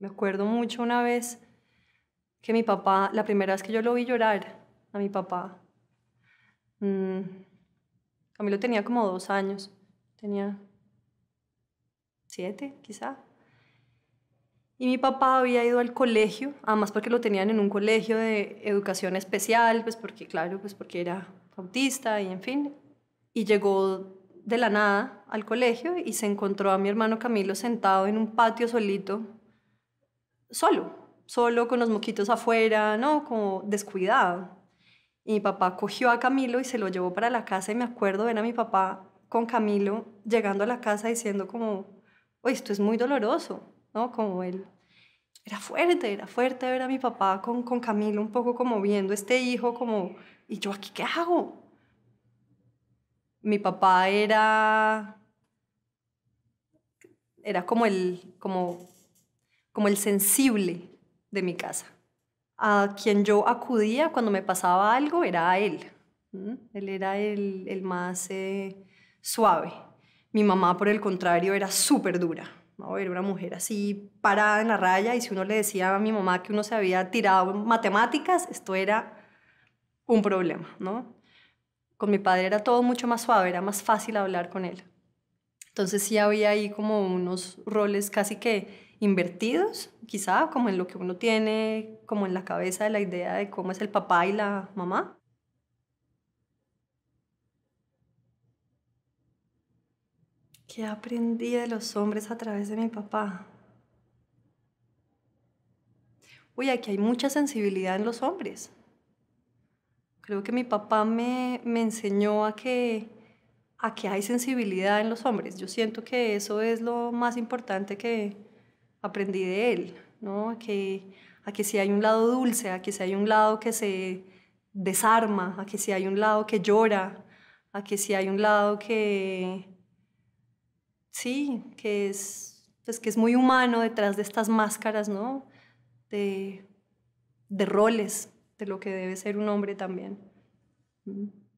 Me acuerdo mucho una vez que mi papá, la primera vez que yo lo vi llorar a mi papá, Camilo mm, tenía como dos años, tenía siete quizá. Y mi papá había ido al colegio, además porque lo tenían en un colegio de educación especial, pues porque, claro, pues porque era autista y en fin. Y llegó de la nada al colegio y se encontró a mi hermano Camilo sentado en un patio solito solo, solo con los moquitos afuera, ¿no? Como descuidado. Y mi papá cogió a Camilo y se lo llevó para la casa y me acuerdo ver a mi papá con Camilo llegando a la casa diciendo como, oye, esto es muy doloroso, ¿no? Como él era fuerte, era fuerte ver a mi papá con, con Camilo un poco como viendo este hijo como, ¿y yo aquí qué hago? Mi papá era, era como el, como como el sensible de mi casa. A quien yo acudía cuando me pasaba algo era él. Él era el, más eh, suave. Mi mamá, por el contrario, era súper dura. Era una mujer así parada en la raya y si uno le decía a mi mamá que uno se había tirado matemáticas, esto era un problema. ¿no? Con mi padre era todo mucho más suave, era más fácil hablar con él. Entonces sí había ahí como unos roles casi que invertidos, quizá como en lo que uno tiene, como en la cabeza de la idea de cómo es el papá y la mamá. ¿Qué aprendí de los hombres a través de mi papá? Uy, aquí hay mucha sensibilidad en los hombres. Creo que mi papá me, me enseñó a que, a que hay sensibilidad en los hombres. Yo siento que eso es lo más importante que, aprendí de él, ¿no? A que, que si hay un lado dulce, a que si hay un lado que se desarma, a que si hay un lado que llora, a que si hay un lado que, sí, que es, pues, que es muy humano detrás de estas máscaras, ¿no? De, de roles, de lo que debe ser un hombre también. Mm.